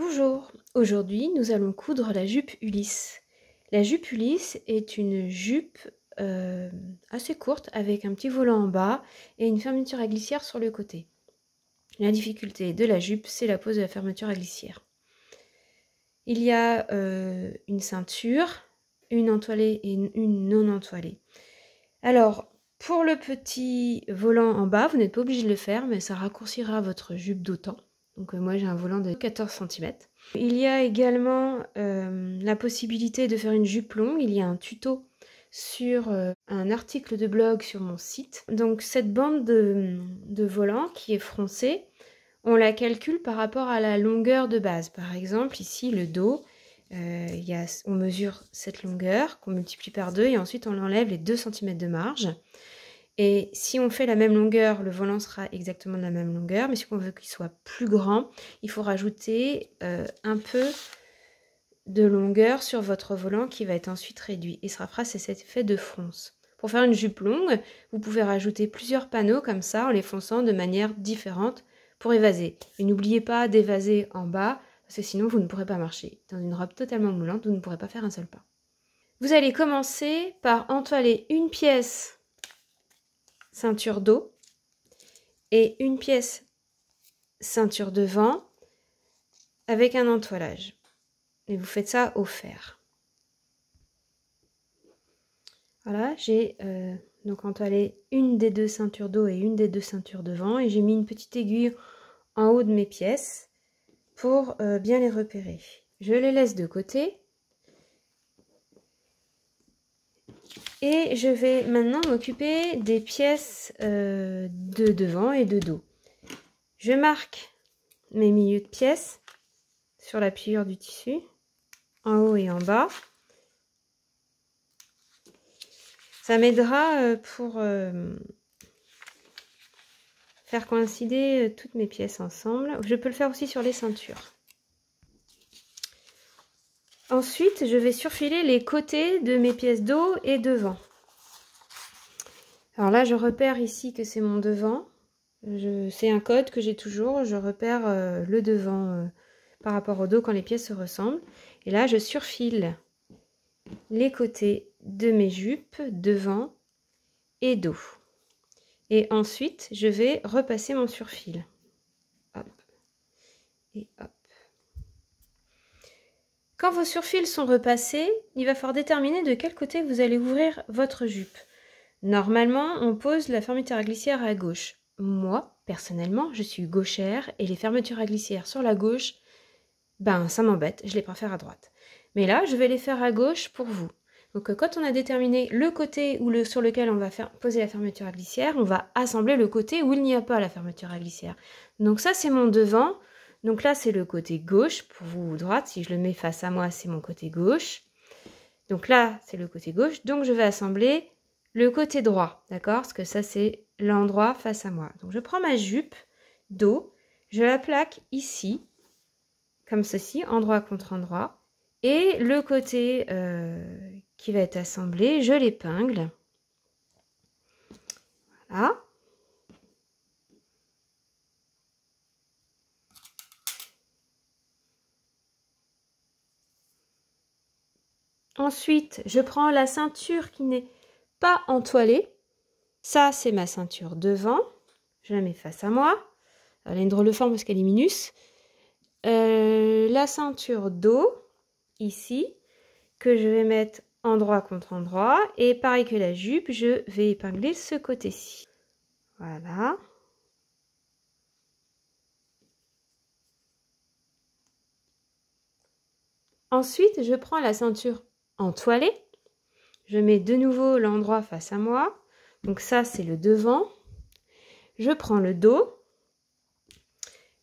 Bonjour, aujourd'hui nous allons coudre la jupe Ulysse. La jupe Ulysse est une jupe euh, assez courte avec un petit volant en bas et une fermeture à glissière sur le côté. La difficulté de la jupe c'est la pose de la fermeture à glissière. Il y a euh, une ceinture, une entoilée et une non entoilée. Alors pour le petit volant en bas vous n'êtes pas obligé de le faire mais ça raccourcira votre jupe d'autant. Donc euh, moi j'ai un volant de 14 cm. Il y a également euh, la possibilité de faire une jupe longue. Il y a un tuto sur euh, un article de blog sur mon site. Donc cette bande de, volant qui est froncée, on la calcule par rapport à la longueur de base. Par exemple ici le dos, on mesure cette longueur qu'on multiplie par 2 et ensuite on enlève les 2 cm de marge. Et si on fait la même longueur, le volant sera exactement de la même longueur, mais si on veut qu'il soit plus grand, il faut rajouter euh, un peu de longueur sur votre volant qui va être ensuite réduit. Et ce fera c'est cet effet de fronce. Pour faire une jupe longue, vous pouvez rajouter plusieurs panneaux comme ça en les fonçant de manière différente pour évaser. Et n'oubliez pas d'évaser en bas, parce que sinon vous ne pourrez pas marcher. Dans une robe totalement moulante, vous ne pourrez pas faire un seul pas. Vous allez commencer par entoiler une pièce ceinture d'eau et une pièce ceinture devant avec un entoilage. Et vous faites ça au fer. Voilà, j'ai euh, donc entoilé une des deux ceintures d'eau et une des deux ceintures devant et j'ai mis une petite aiguille en haut de mes pièces pour euh, bien les repérer. Je les laisse de côté Et je vais maintenant m'occuper des pièces euh, de devant et de dos. Je marque mes milieux de pièces sur la pliure du tissu, en haut et en bas. Ça m'aidera euh, pour euh, faire coïncider toutes mes pièces ensemble. Je peux le faire aussi sur les ceintures. Ensuite, je vais surfiler les côtés de mes pièces d'eau et devant. Alors là, je repère ici que c'est mon devant. C'est un code que j'ai toujours. Je repère euh, le devant euh, par rapport au dos quand les pièces se ressemblent. Et là, je surfile les côtés de mes jupes, devant et dos. Et ensuite, je vais repasser mon surfil. Hop. Et hop. Quand vos surfils sont repassés, il va falloir déterminer de quel côté vous allez ouvrir votre jupe. Normalement, on pose la fermeture à glissière à gauche. Moi, personnellement, je suis gauchère et les fermetures à glissière sur la gauche, ben ça m'embête, je les préfère à droite. Mais là, je vais les faire à gauche pour vous. Donc quand on a déterminé le côté le, sur lequel on va faire, poser la fermeture à glissière, on va assembler le côté où il n'y a pas la fermeture à glissière. Donc ça, c'est mon devant. Donc là, c'est le côté gauche. Pour vous, droite, si je le mets face à moi, c'est mon côté gauche. Donc là, c'est le côté gauche. Donc je vais assembler le côté droit, d'accord Parce que ça, c'est l'endroit face à moi. Donc je prends ma jupe d'eau, je la plaque ici, comme ceci, endroit contre endroit. Et le côté euh, qui va être assemblé, je l'épingle. Voilà. Ensuite, je prends la ceinture qui n'est pas entoilée. Ça, c'est ma ceinture devant. Je la mets face à moi. Elle a une drôle de forme parce qu'elle est minus. Euh, la ceinture dos, ici, que je vais mettre endroit contre endroit. Et pareil que la jupe, je vais épingler ce côté-ci. Voilà. Ensuite, je prends la ceinture entoilé. Je mets de nouveau l'endroit face à moi. Donc ça, c'est le devant. Je prends le dos.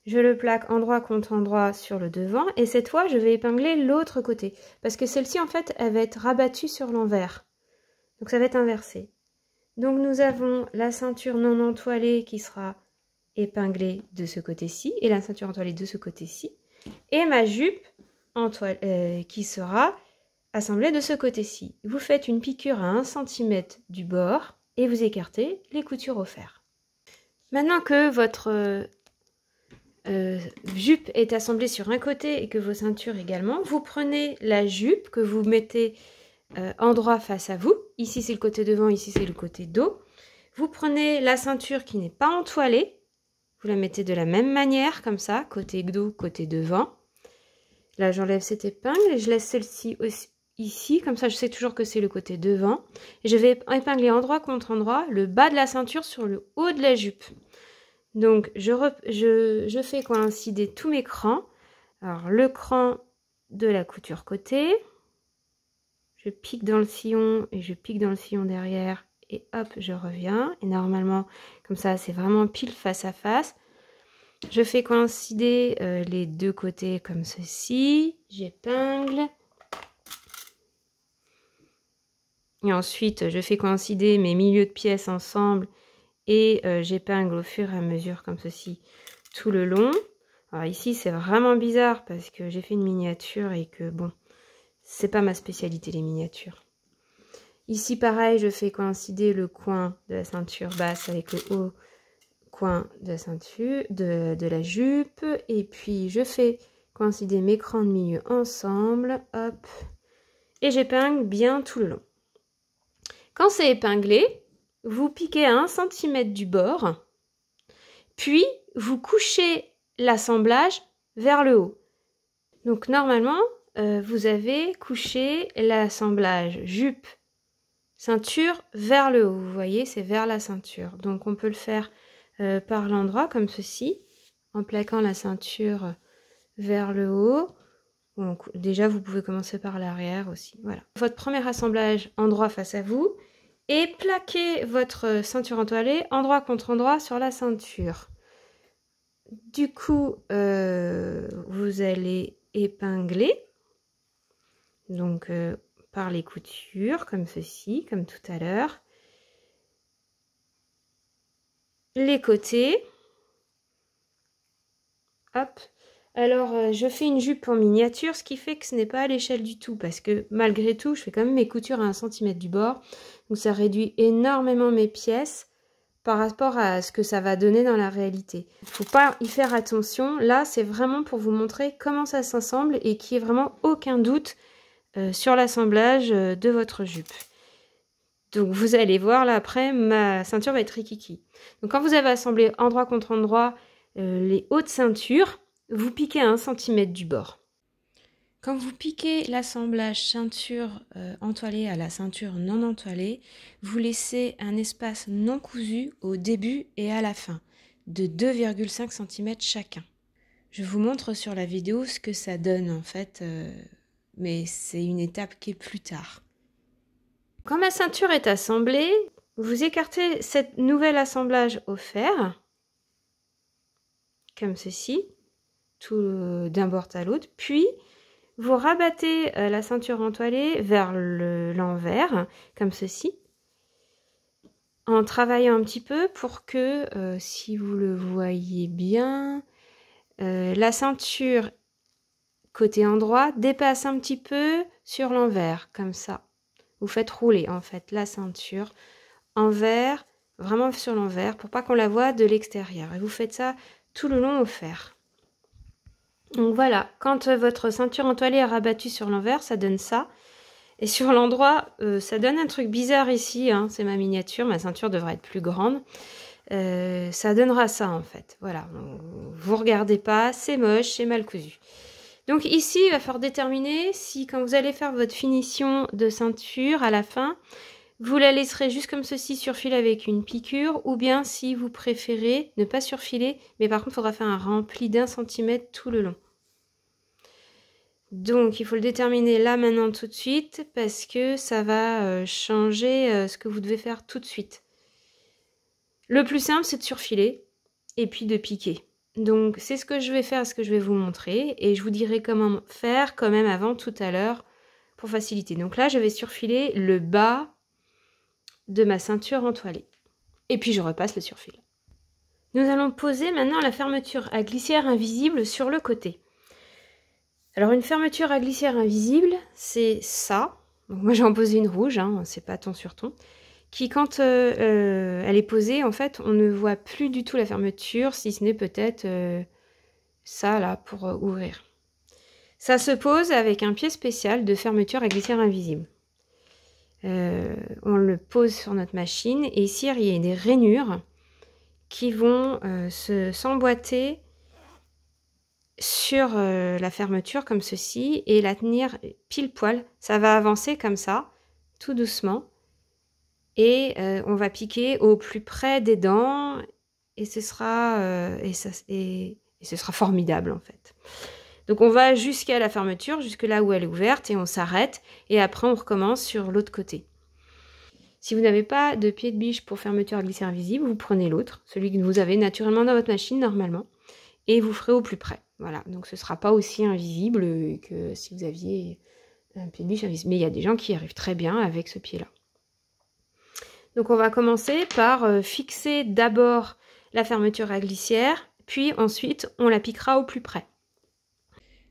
Je le plaque endroit contre endroit sur le devant. Et cette fois, je vais épingler l'autre côté. Parce que celle-ci, en fait, elle va être rabattue sur l'envers. Donc ça va être inversé. Donc nous avons la ceinture non entoilée qui sera épinglée de ce côté-ci. Et la ceinture entoilée de ce côté-ci. Et ma jupe euh, qui sera Assemblez de ce côté-ci. Vous faites une piqûre à 1 cm du bord et vous écartez les coutures au fer. Maintenant que votre euh, euh, jupe est assemblée sur un côté et que vos ceintures également, vous prenez la jupe que vous mettez euh, en droit face à vous. Ici c'est le côté devant, ici c'est le côté dos. Vous prenez la ceinture qui n'est pas entoilée, vous la mettez de la même manière, comme ça, côté dos, côté devant. Là j'enlève cette épingle et je laisse celle-ci aussi ici, comme ça je sais toujours que c'est le côté devant. je vais épingler endroit contre endroit le bas de la ceinture sur le haut de la jupe. Donc je, fais coïncider tous mes crans. Alors le cran de la couture côté, je pique dans le sillon et je pique dans le sillon derrière et hop je reviens. Et normalement comme ça c'est vraiment pile face à face. Je fais coïncider euh, les deux côtés comme ceci, j'épingle, Et ensuite, je fais coïncider mes milieux de pièces ensemble et euh, j'épingle au fur et à mesure comme ceci tout le long. Alors ici, c'est vraiment bizarre parce que j'ai fait une miniature et que bon, c'est pas ma spécialité les miniatures. Ici, pareil, je fais coïncider le coin de la ceinture basse avec le haut coin de la ceinture, de, la jupe. Et puis, je fais coïncider mes crans de milieu ensemble. Hop. Et j'épingle bien tout le long. Quand c'est épinglé, vous piquez à 1 cm du bord, puis vous couchez l'assemblage vers le haut. Donc normalement, euh, vous avez couché l'assemblage jupe, ceinture vers le haut. Vous voyez, c'est vers la ceinture. Donc on peut le faire euh, par l'endroit comme ceci, en plaquant la ceinture vers le haut déjà, vous pouvez commencer par l'arrière aussi. Voilà. Votre premier assemblage endroit face à vous et plaquez votre ceinture entoilée endroit contre endroit sur la ceinture. Du coup, euh, vous allez épingler donc euh, par les coutures comme ceci, comme tout à l'heure, les côtés, hop, alors, euh, je fais une jupe en miniature, ce qui fait que ce n'est pas à l'échelle du tout, parce que malgré tout, je fais quand même mes coutures à 1 cm du bord, donc ça réduit énormément mes pièces par rapport à ce que ça va donner dans la réalité. Il ne faut pas y faire attention, là c'est vraiment pour vous montrer comment ça s'assemble et qu'il n'y ait vraiment aucun doute euh, sur l'assemblage euh, de votre jupe. Donc vous allez voir là après, ma ceinture va être rikiki. Donc quand vous avez assemblé endroit contre endroit les hautes ceintures, vous piquez à 1 cm du bord. Quand vous piquez l'assemblage ceinture euh, entoilée à la ceinture non entoilée, vous laissez un espace non cousu au début et à la fin, de 2,5 cm chacun. Je vous montre sur la vidéo ce que ça donne en fait, euh, mais c'est une étape qui est plus tard. Quand ma ceinture est assemblée, vous écartez cette nouvel assemblage au fer, comme ceci, euh, d'un bord à l'autre, puis vous rabattez euh, la ceinture entoilée vers l'envers, comme ceci, en travaillant un petit peu pour que, euh, si vous le voyez bien, la ceinture côté endroit dépasse un petit peu sur l'envers, comme ça. Vous faites rouler en fait la ceinture envers, vraiment sur l'envers, pour pas qu'on la voie de l'extérieur. Et vous faites ça tout le long au fer. Donc voilà, quand euh, votre ceinture entoilée est rabattue sur l'envers, ça donne ça. Et sur l'endroit, euh, ça donne un truc bizarre ici. Hein, c'est ma miniature, ma ceinture devrait être plus grande. Euh, ça donnera ça en fait. Voilà, vous regardez pas, c'est moche, c'est mal cousu. Donc ici, il va falloir déterminer si quand vous allez faire votre finition de ceinture à la fin, vous la laisserez juste comme ceci surfiler avec une piqûre ou bien si vous préférez ne pas surfiler, mais par contre, il faudra faire un rempli d'un centimètre tout le long. Donc, il faut le déterminer là, maintenant, tout de suite, parce que ça va euh, changer euh, ce que vous devez faire tout de suite. Le plus simple, c'est de surfiler et puis de piquer. Donc, c'est ce que je vais faire, ce que je vais vous montrer, et je vous dirai comment faire quand même avant tout à l'heure pour faciliter. Donc là, je vais surfiler le bas de ma ceinture entoilée. Et puis, je repasse le surfil. Nous allons poser maintenant la fermeture à glissière invisible sur le côté. Alors une fermeture à glissière invisible, c'est ça. moi j'en pose une rouge, hein, c'est pas ton sur ton. Qui quand euh, euh, elle est posée, en fait, on ne voit plus du tout la fermeture, si ce n'est peut-être euh, ça là pour ouvrir. Ça se pose avec un pied spécial de fermeture à glissière invisible. on le pose sur notre machine et ici il y a des rainures qui vont s'emboîter sur euh, la fermeture comme ceci et la tenir pile poil. Ça va avancer comme ça, tout doucement. Et euh, on va piquer au plus près des dents et ce sera, euh, et, ça, et ce sera formidable en fait. Donc on va jusqu'à la fermeture, jusque là où elle est ouverte et on s'arrête et après on recommence sur l'autre côté. Si vous n'avez pas de pied de biche pour fermeture à glisser invisible, vous prenez l'autre, celui que vous avez naturellement dans votre machine normalement, et vous ferez au plus près. Voilà, donc ce ne sera pas aussi invisible que si vous aviez un pied de biche Mais il y a des gens qui arrivent très bien avec ce pied-là. Donc on va commencer par euh, fixer d'abord la fermeture à glissière, puis ensuite on la piquera au plus près.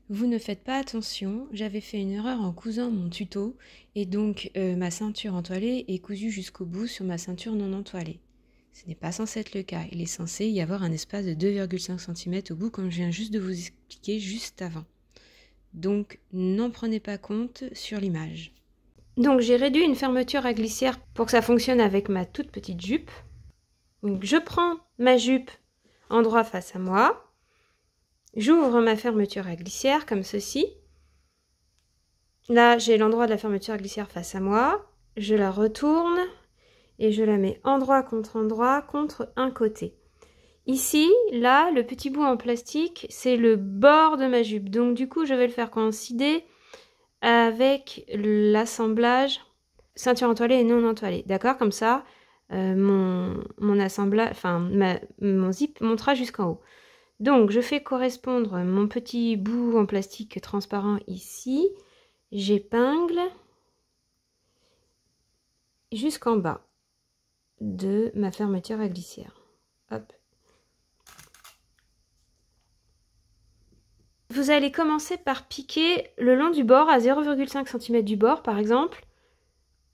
Vous ne faites pas attention, j'avais fait une erreur en cousant mon tuto et donc euh, ma ceinture entoilée est cousue jusqu'au bout sur ma ceinture non entoilée. Ce n'est pas censé être le cas, il est censé y avoir un espace de 2,5 cm au bout comme je viens juste de vous expliquer juste avant. Donc n'en prenez pas compte sur l'image. Donc j'ai réduit une fermeture à glissière pour que ça fonctionne avec ma toute petite jupe. je prends ma jupe en droit face à moi. J'ouvre ma fermeture à glissière comme ceci. Là, j'ai l'endroit de la fermeture à glissière face à moi. Je la retourne, et je la mets endroit contre endroit contre un côté. Ici, là, le petit bout en plastique, c'est le bord de ma jupe. Donc du coup, je vais le faire coïncider avec l'assemblage ceinture entoilée et non entoilée. D'accord Comme ça, euh, mon, mon assemblage, enfin, mon zip montera jusqu'en haut. Donc, je fais correspondre mon petit bout en plastique transparent ici. J'épingle jusqu'en bas de ma fermeture à glissière. Hop. Vous allez commencer par piquer le long du bord à 0,5 cm du bord par exemple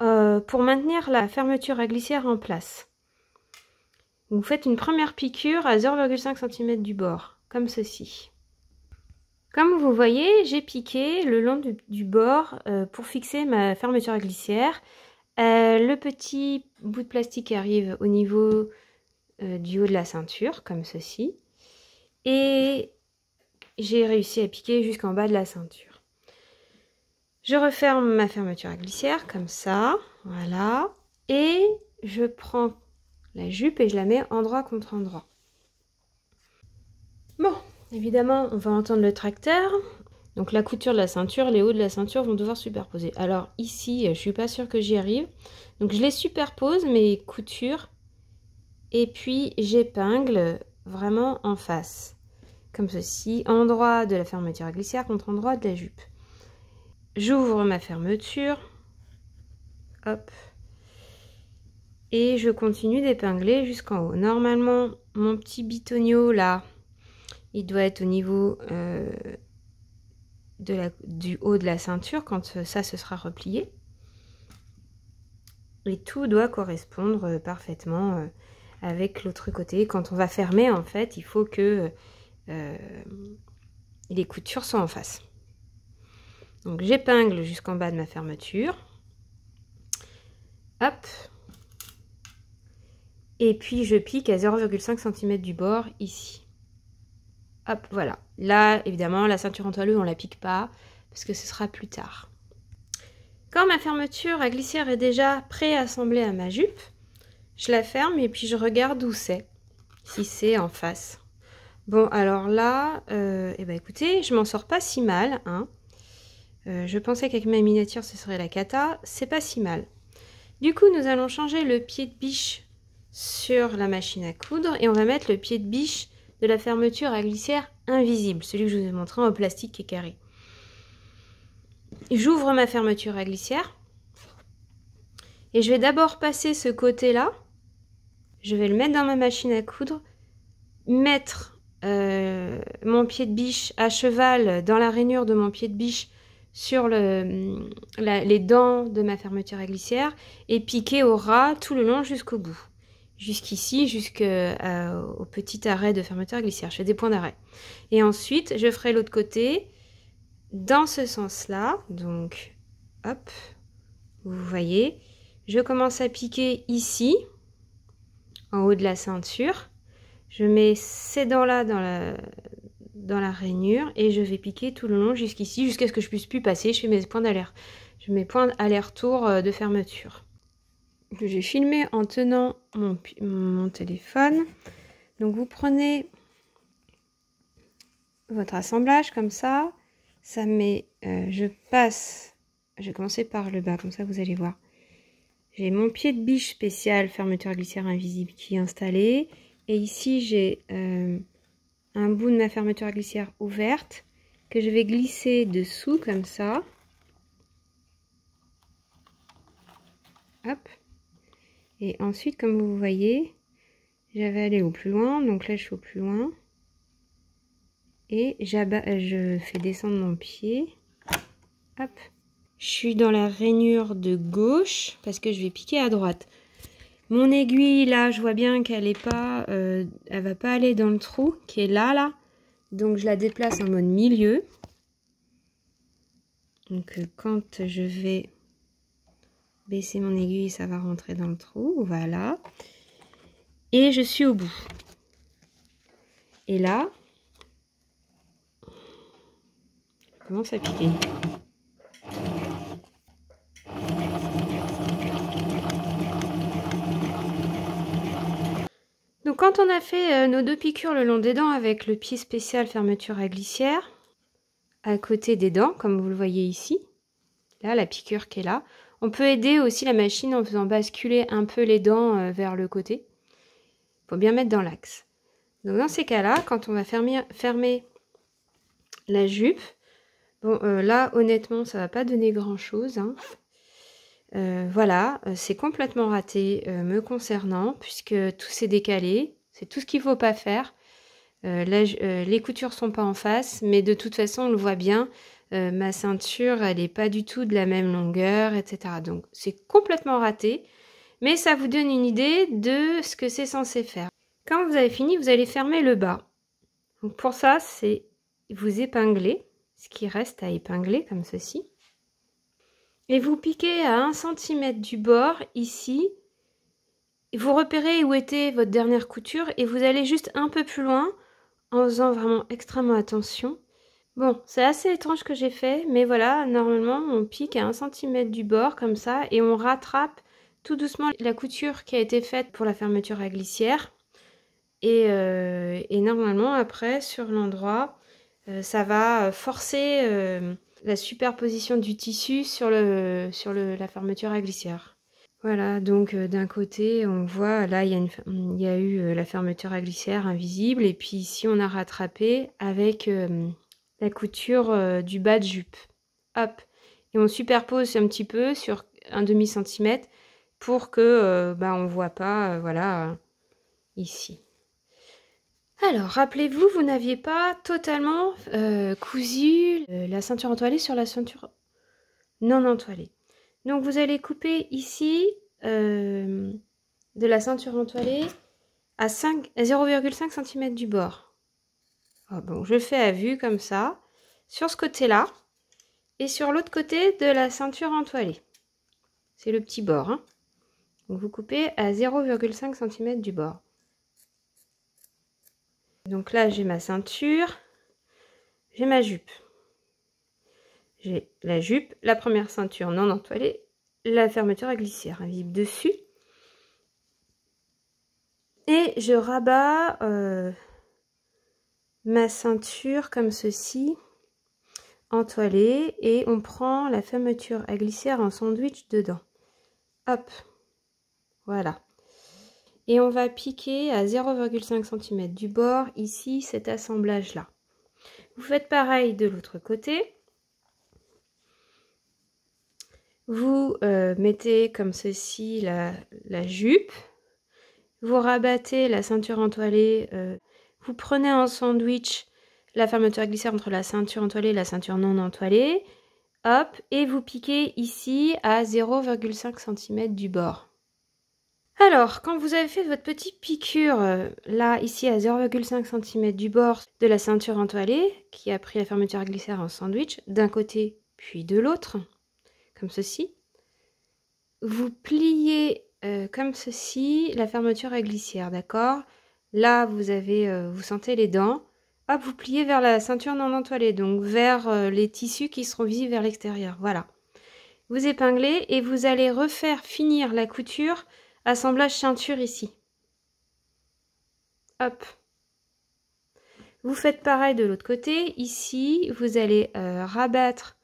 euh, pour maintenir la fermeture à glissière en place. Vous faites une première piqûre à 0,5 cm du bord, comme ceci. Comme vous voyez, j'ai piqué le long du, bord euh, pour fixer ma fermeture à glissière euh, le petit bout de plastique arrive au niveau euh, du haut de la ceinture, comme ceci. Et j'ai réussi à piquer jusqu'en bas de la ceinture. Je referme ma fermeture à glissière, comme ça, voilà. Et je prends la jupe et je la mets endroit contre endroit. Bon, évidemment, on va entendre le tracteur, donc la couture de la ceinture, les hauts de la ceinture vont devoir superposer. Alors ici, euh, je suis pas sûre que j'y arrive. Donc je les superpose, mes coutures, et puis j'épingle vraiment en face. Comme ceci, endroit de la fermeture à glissière contre endroit de la jupe. J'ouvre ma fermeture. Hop. Et je continue d'épingler jusqu'en haut. Normalement, mon petit bitonio là, il doit être au niveau... Euh, du haut de la ceinture quand euh, ça se sera replié. Et tout doit correspondre euh, parfaitement euh, avec l'autre côté. Quand on va fermer, en fait, il faut que les coutures soient en face. Donc j'épingle jusqu'en bas de ma fermeture. Hop. Et puis je pique à 0,5 cm du bord ici. Hop, voilà. Là, évidemment, la ceinture en toileux, on la pique pas, parce que ce sera plus tard. Quand ma fermeture à glissière est déjà pré-assemblée à ma jupe, je la ferme et puis je regarde où c'est, si c'est en face. Bon, alors là, euh, eh ben écoutez, je m'en sors pas si mal. Hein. Euh, je pensais qu'avec ma miniature, ce serait la cata. C'est pas si mal. Du coup, nous allons changer le pied de biche sur la machine à coudre et on va mettre le pied de biche de la fermeture à glissière invisible, celui que je vous ai montré en plastique et carré. J'ouvre ma fermeture à glissière et je vais d'abord passer ce côté-là. Je vais le mettre dans ma machine à coudre, mettre euh, mon pied de biche à cheval dans la rainure de mon pied de biche sur les dents de ma fermeture à glissière et piquer au ras tout le long jusqu'au bout jusqu'ici, jusqu'au euh, petit arrêt de fermeture glissière. Je fais des points d'arrêt. Et ensuite, je ferai l'autre côté dans ce sens-là. Donc, hop, vous voyez, je commence à piquer ici, en haut de la ceinture. Je mets ces dents-là dans la, dans la rainure et je vais piquer tout le long jusqu'ici, jusqu'à ce que je puisse plus passer. Je fais mes points d'alerte. Je mets points aller-retour euh, de fermeture que j'ai filmé en tenant mon, téléphone. Donc vous prenez votre assemblage comme ça. Ça met, euh, je passe, je vais commencer par le bas, comme ça vous allez voir. J'ai mon pied de biche spécial fermeture glissière invisible qui est installé. Et ici j'ai euh, un bout de ma fermeture glissière ouverte que je vais glisser dessous comme ça. Hop. Et ensuite, comme vous voyez, j'avais allé au plus loin, donc là je suis au plus loin. Et je fais descendre mon pied. Hop. Je suis dans la rainure de gauche parce que je vais piquer à droite. Mon aiguille, là, je vois bien qu'elle est pas, euh, elle va pas aller dans le trou qui est là, là. Donc je la déplace en mode milieu. Donc euh, quand je vais baisser mon aiguille, ça va rentrer dans le trou, voilà. Et je suis au bout. Et là, je commence à piquer. Donc quand on a fait euh, nos deux piqûres le long des dents avec le pied spécial fermeture à glissière, à côté des dents, comme vous le voyez ici, là, la piqûre qui est là, on peut aider aussi la machine en faisant basculer un peu les dents euh, vers le côté. Il faut bien mettre dans l'axe. Donc dans ces cas-là, quand on va fermer, fermer la jupe, bon euh, là honnêtement ça va pas donner grand-chose. Hein. Euh, voilà, c'est complètement raté me concernant puisque tout s'est décalé, c'est tout ce qu'il faut pas faire. les coutures sont pas en face, mais de toute façon, on le voit bien. Euh, ma ceinture, elle n'est pas du tout de la même longueur, etc. Donc c'est complètement raté, mais ça vous donne une idée de ce que c'est censé faire. Quand vous avez fini, vous allez fermer le bas. pour ça, c'est vous épingler, ce qui reste à épingler comme ceci. Et vous piquez à 1 cm du bord, ici. Vous repérez où était votre dernière couture et vous allez juste un peu plus loin en faisant vraiment extrêmement attention. Bon, c'est assez étrange que j'ai fait, mais voilà, normalement on pique à 1 cm du bord comme ça et on rattrape tout doucement la couture qui a été faite pour la fermeture à glissière. Euh, et, normalement après sur l'endroit, euh, ça va forcer euh, la superposition du tissu sur, le, sur la fermeture à glissière. Voilà, donc d'un côté on voit, là il y, il y a eu la fermeture à glissière invisible et puis ici on a rattrapé avec la couture euh, du bas de jupe. Hop. Et on superpose un petit peu sur un demi centimètre pour que euh, bah, on voit pas, euh, voilà, ici. Alors, rappelez-vous, vous, n'aviez pas totalement cousu la ceinture entoilée sur la ceinture non entoilée. Donc, vous allez couper ici de la ceinture entoilée à 0,5 cm du bord. Je je fais à vue comme ça, sur ce côté-là, et sur l'autre côté de la ceinture entoilée. C'est le petit bord. Hein. vous coupez à 0,5 cm du bord. Donc là, j'ai ma ceinture, j'ai ma jupe. J'ai la jupe, la première ceinture non entoilée, la fermeture à glissière invisible hein, dessus. Et je rabats... Euh, ma ceinture comme ceci, entoilée, et on prend la fermeture à glissière en sandwich dedans. Hop, voilà. Et on va piquer à 0,5 cm du bord, ici, cet assemblage-là. Vous faites pareil de l'autre côté. Vous euh, mettez comme ceci la, jupe. Vous rabattez la ceinture entoilée euh, vous prenez un sandwich, la fermeture glissière entre la ceinture entoilée et la ceinture non entoilée. Hop, et vous piquez ici à 0,5 cm du bord. Alors, quand vous avez fait votre petite piqûre, euh, là, ici à 0,5 cm du bord de la ceinture entoilée, qui a pris la fermeture glissière en sandwich, d'un côté puis de l'autre, comme ceci, vous pliez euh, comme ceci la fermeture à glissière, d'accord Là, vous avez, euh, vous sentez les dents. Hop, vous pliez vers la ceinture non entoilée, donc vers euh, les tissus qui seront visibles vers l'extérieur. Voilà. Vous épinglez et vous allez refaire finir la couture assemblage ceinture ici. Hop. Vous faites pareil de l'autre côté. Ici, vous allez euh, rabattre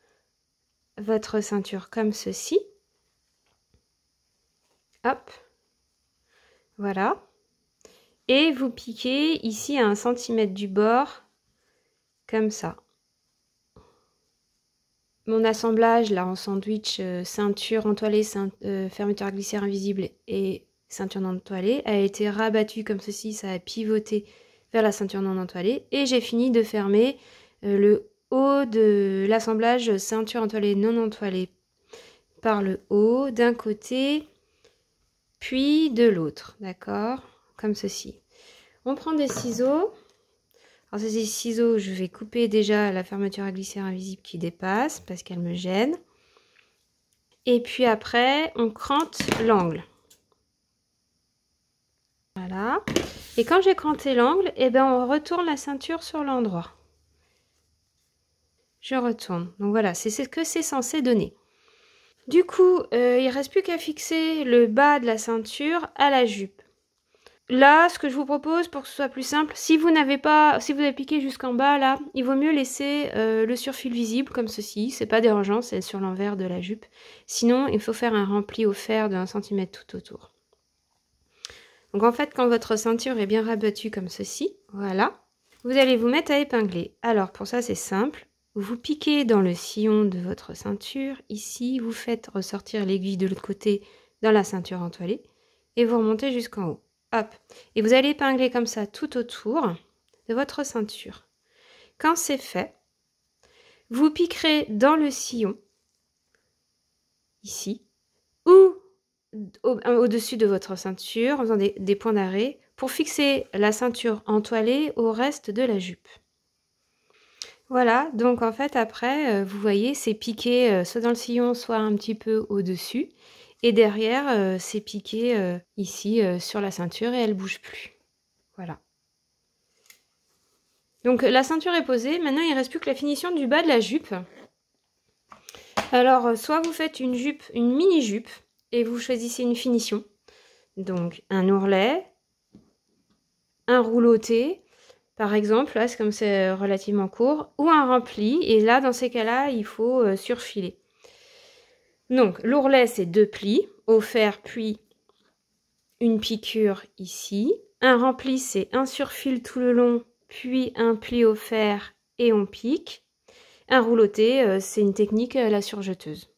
votre ceinture comme ceci. Hop. Voilà. Et vous piquez ici à un centimètre du bord, comme ça. Mon assemblage là en sandwich, euh, ceinture entoilée, euh, fermeture fermeture glissière invisible et ceinture non entoilée a été rabattu comme ceci, ça a pivoté vers la ceinture non entoilée et j'ai fini de fermer euh, le haut de l'assemblage ceinture entoilée non entoilée par le haut d'un côté puis de l'autre, d'accord comme ceci. On prend des ciseaux. Alors ces ciseaux, je vais couper déjà la fermeture à glisser invisible qui dépasse parce qu'elle me gêne. Et puis après, on crante l'angle. Voilà. Et quand j'ai cranté l'angle, et eh ben on retourne la ceinture sur l'endroit. Je retourne. Donc voilà, c'est ce que c'est censé donner. Du coup, il euh, il reste plus qu'à fixer le bas de la ceinture à la jupe. Là, ce que je vous propose pour que ce soit plus simple, si vous n'avez pas, si vous avez piqué jusqu'en bas là, il vaut mieux laisser euh, le surfil visible comme ceci, c'est pas dérangeant, c'est sur l'envers de la jupe. Sinon, il faut faire un rempli au fer de 1 cm tout autour. Donc en fait, quand votre ceinture est bien rabattue comme ceci, voilà, vous allez vous mettre à épingler. Alors pour ça, c'est simple, vous piquez dans le sillon de votre ceinture, ici, vous faites ressortir l'aiguille de l'autre côté dans la ceinture entoilée et vous remontez jusqu'en haut. Et vous allez épingler comme ça tout autour de votre ceinture. Quand c'est fait, vous piquerez dans le sillon, ici, ou euh, au-dessus de votre ceinture en faisant des, des points d'arrêt pour fixer la ceinture entoilée au reste de la jupe. Voilà, donc en fait après, euh, vous voyez, c'est piqué euh, soit dans le sillon, soit un petit peu au-dessus. Et derrière, euh, c'est piqué euh, ici euh, sur la ceinture et elle bouge plus. Voilà. Donc la ceinture est posée. Maintenant, il ne reste plus que la finition du bas de la jupe. Alors, soit vous faites une jupe, une mini-jupe, et vous choisissez une finition. Donc un ourlet, un rouloté, par exemple, là c'est comme c'est relativement court, ou un rempli. Et là, dans ces cas-là, il faut surfiler. Donc, l'ourlet, c'est deux plis, au fer, puis une piqûre ici. Un rempli, c'est un surfil tout le long, puis un pli au fer et on pique. Un rouloté, euh, c'est une technique à euh, la surjeteuse.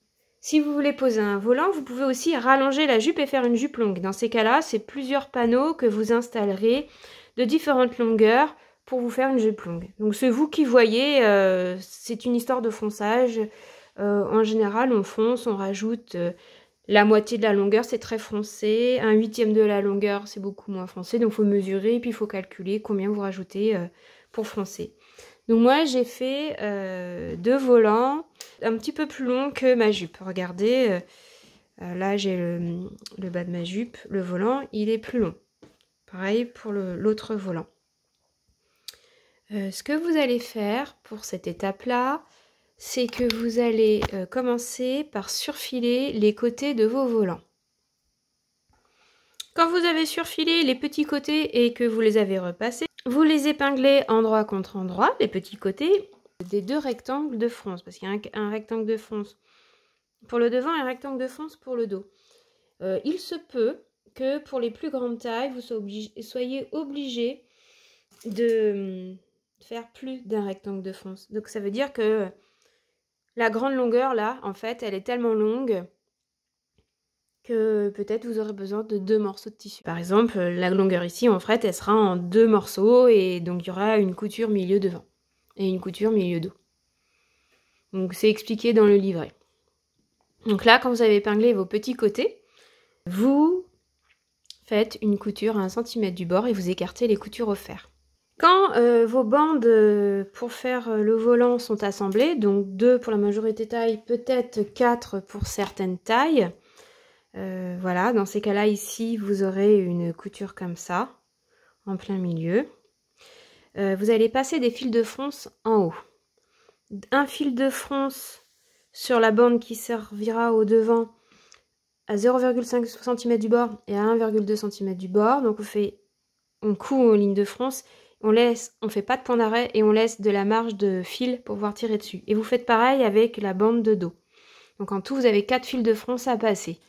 Si vous voulez poser un volant, vous pouvez aussi rallonger la jupe et faire une jupe longue. Dans ces cas-là, c'est plusieurs panneaux que vous installerez de différentes longueurs pour vous faire une jupe longue. Donc c'est vous qui voyez, euh, c'est une histoire de fonçage. Euh, en général, on fonce, on rajoute euh, la moitié de la longueur, c'est très foncé. Un huitième de la longueur, c'est beaucoup moins foncé. Donc, il faut mesurer et puis il faut calculer combien vous rajoutez euh, pour foncer. Donc, moi, j'ai fait deux volants un petit peu plus longs que ma jupe. Regardez, là, j'ai le, bas de ma jupe. Le volant, il est plus long. Pareil pour l'autre volant. ce que vous allez faire pour cette étape-là, c'est que vous allez euh, commencer par surfiler les côtés de vos volants. Quand vous avez surfilé les petits côtés et que vous les avez repassés, vous les épinglez endroit contre endroit, les petits côtés, des deux rectangles de fronce, parce qu'il y a un, rectangle de fronce pour le devant et un rectangle de fronce pour le dos. Euh, il se peut que pour les plus grandes tailles, vous soyez obligé de hum, faire plus d'un rectangle de fronce. Donc ça veut dire que la grande longueur, là, en fait, elle est tellement longue que peut-être vous aurez besoin de deux morceaux de tissu. Par exemple, la longueur ici, en fait, elle sera en deux morceaux et donc il y aura une couture milieu devant et une couture milieu dos. Donc c'est expliqué dans le livret. Donc là, quand vous avez épinglé vos petits côtés, vous faites une couture à 1 cm du bord et vous écartez les coutures au fer. Quand euh, vos bandes euh, pour faire euh, le volant sont assemblées, donc deux pour la majorité taille, peut-être 4 pour certaines tailles, voilà, dans ces cas-là, ici, vous aurez une couture comme ça, en plein milieu. vous allez passer des fils de fronce en haut. Un fil de fronce sur la bande qui servira au devant à 0,5 cm du bord et à 1,2 cm du bord. Donc on fait, on coud en ligne de fronce on ne fait pas de point d'arrêt et on laisse de la marge de fil pour pouvoir tirer dessus. Et vous faites pareil avec la bande de dos. Donc en tout, vous avez quatre fils de fronce à passer.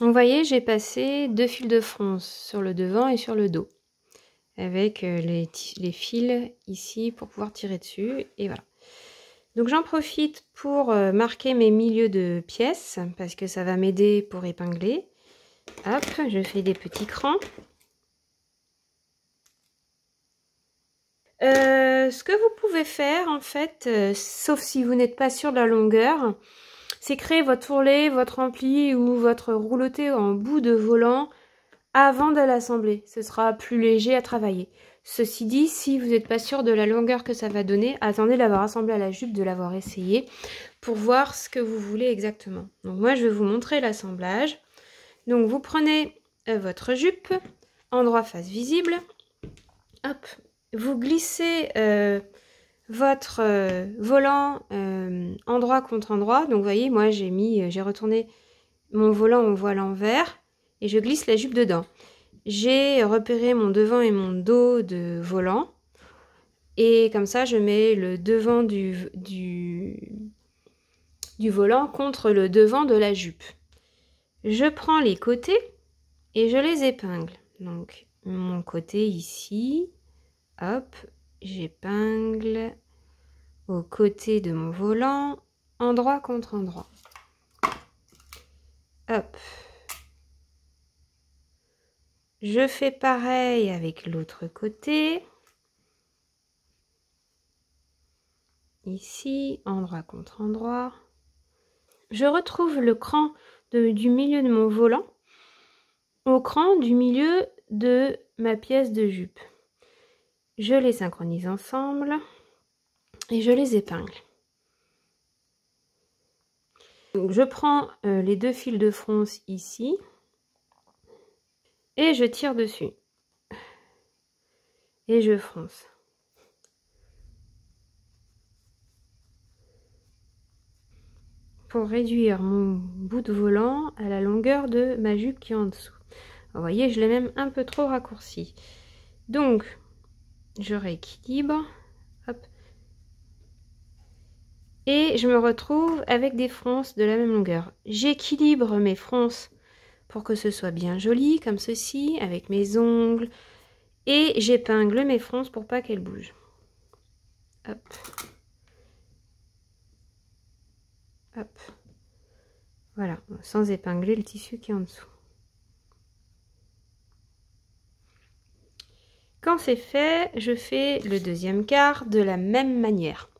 vous voyez, j'ai passé deux fils de fronce sur le devant et sur le dos. Avec euh, les, les fils ici pour pouvoir tirer dessus. Et voilà. Donc j'en profite pour euh, marquer mes milieux de pièces parce que ça va m'aider pour épingler. Hop, je fais des petits crans. Euh, ce que vous pouvez faire, en fait, euh, sauf si vous n'êtes pas sûr de la longueur, c'est créer votre tourlet, votre ampli ou votre rouloté en bout de volant avant de l'assembler. Ce sera plus léger à travailler. Ceci dit, si vous n'êtes pas sûr de la longueur que ça va donner, attendez d'avoir assemblé à la jupe, de l'avoir essayé pour voir ce que vous voulez exactement. Donc moi, je vais vous montrer l'assemblage. Donc vous prenez euh, votre jupe, endroit face visible, hop, vous glissez euh, votre euh, volant euh, endroit contre endroit. Donc vous voyez, moi j'ai mis, j'ai retourné mon volant au volant et je glisse la jupe dedans. J'ai repéré mon devant et mon dos de volant. Et comme ça, je mets le devant du, du volant contre le devant de la jupe. Je prends les côtés et je les épingle. Donc mon côté ici, Hop, j'épingle au côté de mon volant, endroit contre endroit. Hop. Je fais pareil avec l'autre côté. Ici, endroit contre endroit. Je retrouve le cran du milieu de mon volant au cran du milieu de ma pièce de jupe je les synchronise ensemble et je les épingle. Donc je prends euh, les deux fils de fronce ici et je tire dessus et je fronce. pour réduire mon bout de volant à la longueur de ma jupe qui est en dessous. Vous voyez, je l'ai même un peu trop raccourci. Donc, je rééquilibre. Et je me retrouve avec des fronces de la même longueur. J'équilibre mes fronces pour que ce soit bien joli, comme ceci, avec mes ongles. Et j'épingle mes fronces pour pas qu'elles bougent. Voilà, sans épingler le tissu qui est en dessous. Quand c'est fait, je fais le deuxième quart de la même manière.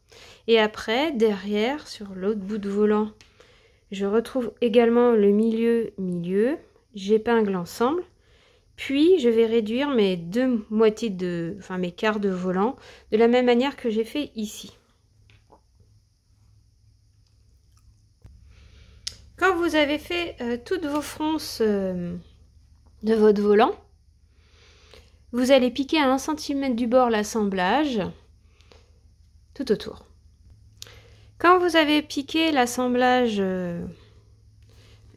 Et après, derrière, sur l'autre bout de volant, je retrouve également le milieu, milieu, j'épingle ensemble, puis je vais réduire mes deux moitiés de, enfin mes quarts de volant de la même manière que j'ai fait ici. Quand vous avez fait euh, toutes vos fronces euh, de votre volant, vous allez piquer à 1 cm du bord l'assemblage tout autour. Quand vous avez piqué l'assemblage euh,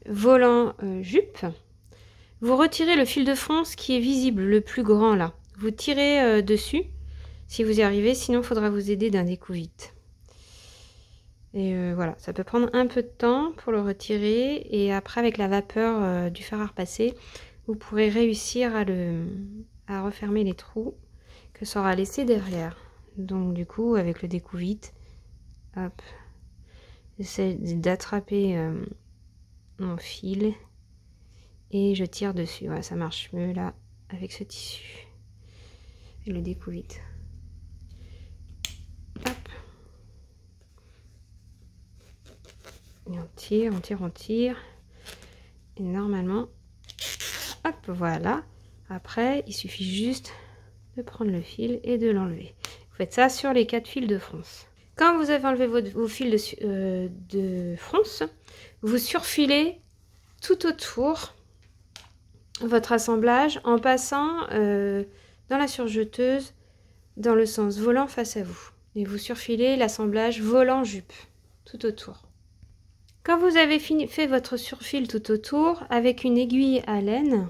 volant euh, jupe, vous retirez le fil de france qui est visible, le plus grand là. Vous tirez euh, dessus si vous y arrivez, sinon il faudra vous aider d'un découvite. Et voilà, ça peut prendre un peu de temps pour le retirer et après avec la vapeur du fer à repasser, vous pourrez réussir à le, à refermer les trous que ça aura laissé derrière. Donc du coup, avec le découvite, hop, j'essaie d'attraper euh, mon fil et je tire dessus. Voilà, ça marche mieux là avec ce tissu et le découvite. Hop. Et on tire, on tire, on tire. Et normalement, hop, voilà. Après, il suffit juste de prendre le fil et de l'enlever. Vous faites ça sur les quatre fils de fronce. Quand vous avez enlevé vos fils de, euh, fronce, vous surfilez tout autour votre assemblage en passant euh, dans la surjeteuse dans le sens volant face à vous. Et vous surfilez l'assemblage volant jupe tout autour. Quand vous avez fait votre surfil tout autour, avec une aiguille à laine,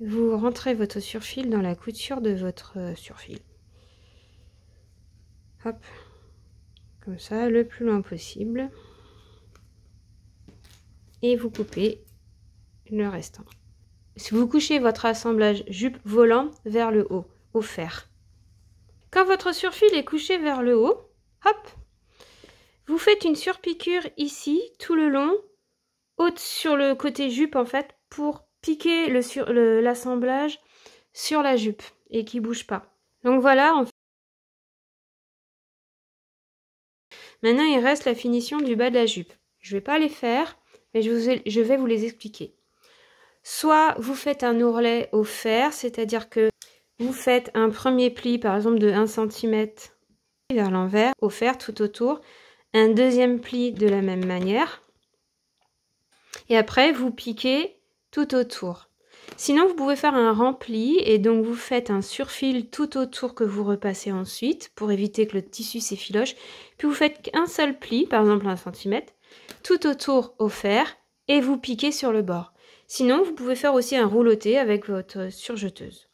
vous rentrez votre surfil dans la couture de votre euh, surfil. Hop, comme ça, le plus loin possible. Et vous coupez le restant. Si vous couchez votre assemblage jupe volant vers le haut, au fer. Quand votre surfil est couché vers le haut, hop, vous faites une surpiqûre ici, tout le long, haute sur le côté jupe en fait, pour piquer l'assemblage sur, la jupe et qui bouge pas. Donc voilà. En Maintenant, il reste la finition du bas de la jupe. Je ne vais pas les faire, mais je, je vais vous les expliquer. Soit vous faites un ourlet au fer, c'est-à-dire que vous faites un premier pli, par exemple de 1 cm vers l'envers, au fer tout autour, un deuxième pli de la même manière, et après vous piquez autour. Sinon, vous pouvez faire un rempli et donc vous faites un surfil tout autour que vous repassez ensuite pour éviter que le tissu s'effiloche. Puis vous faites un seul pli, par exemple un centimètre, tout autour au fer et vous piquez sur le bord. Sinon, vous pouvez faire aussi un rouloté avec votre surjeteuse.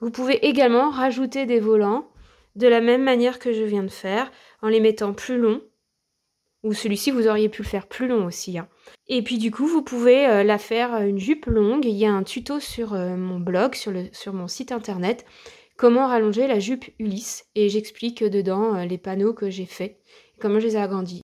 Vous pouvez également rajouter des volants de la même manière que je viens de faire en les mettant plus longs ou celui-ci, vous auriez pu le faire plus long aussi. Hein. Et puis du coup, vous pouvez euh, la faire euh, une jupe longue. Il y a un tuto sur euh, mon blog, sur, le, sur, mon site internet, comment rallonger la jupe Ulysse. Et j'explique dedans les panneaux que j'ai faits, comment je les ai agrandis.